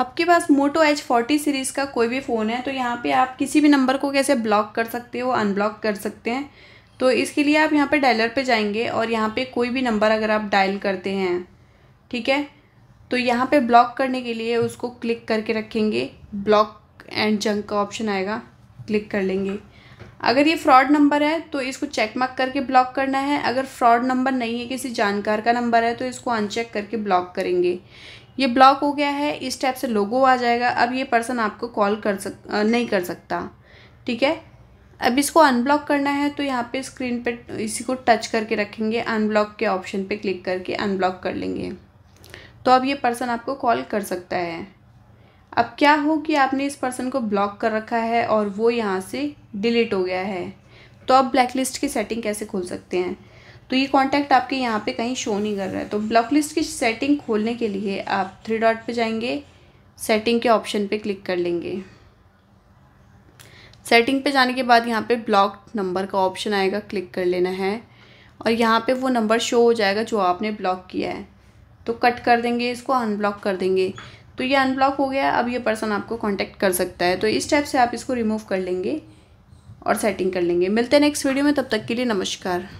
आपके पास Moto H forty series का कोई भी फ़ोन है तो यहाँ पे आप किसी भी नंबर को कैसे ब्लॉक कर सकते हो अनब्लॉक कर सकते हैं तो इसके लिए आप यहाँ पे डायलर पे जाएंगे और यहाँ पे कोई भी नंबर अगर आप डायल करते हैं ठीक है तो यहाँ पे ब्लॉक करने के लिए उसको क्लिक करके रखेंगे ब्लॉक एंड जंक का ऑप्शन आएगा क्लिक कर लेंगे अगर ये फ्रॉड नंबर है तो इसको चेक मार्क करके ब्लॉक करना है अगर फ्रॉड नंबर नहीं है किसी जानकार का नंबर है तो इसको अनचेक करके ब्लॉक करेंगे ये ब्लॉक हो गया है इस टाइप से लोगो आ जाएगा अब ये पर्सन आपको कॉल कर सक नहीं कर सकता ठीक है अब इसको अनब्लॉक करना है तो यहाँ पे स्क्रीन पे इसी को टच करके रखेंगे अनब्लॉक के ऑप्शन पे क्लिक करके अनब्लॉक कर लेंगे तो अब ये पर्सन आपको कॉल कर सकता है अब क्या हो कि आपने इस पर्सन को ब्लॉक कर रखा है और वो यहाँ से डिलीट हो गया है तो आप ब्लैक लिस्ट की सेटिंग कैसे खोल सकते हैं तो ये कॉन्टैक्ट आपके यहाँ पे कहीं शो नहीं कर रहा है तो ब्लॉक लिस्ट की सेटिंग खोलने के लिए आप थ्री डॉट पे जाएंगे सेटिंग के ऑप्शन पे क्लिक कर लेंगे सेटिंग पे जाने के बाद यहाँ पे ब्लॉक नंबर का ऑप्शन आएगा क्लिक कर लेना है और यहाँ पे वो नंबर शो हो जाएगा जो आपने ब्लॉक किया है तो कट कर देंगे इसको अनब्लॉक कर देंगे तो ये अनब्लॉक हो गया अब ये पर्सन आपको कॉन्टैक्ट कर सकता है तो इस टाइप से आप इसको रिमूव कर लेंगे और सेटिंग कर लेंगे मिलते हैं नेक्स्ट वीडियो में तब तक के लिए नमस्कार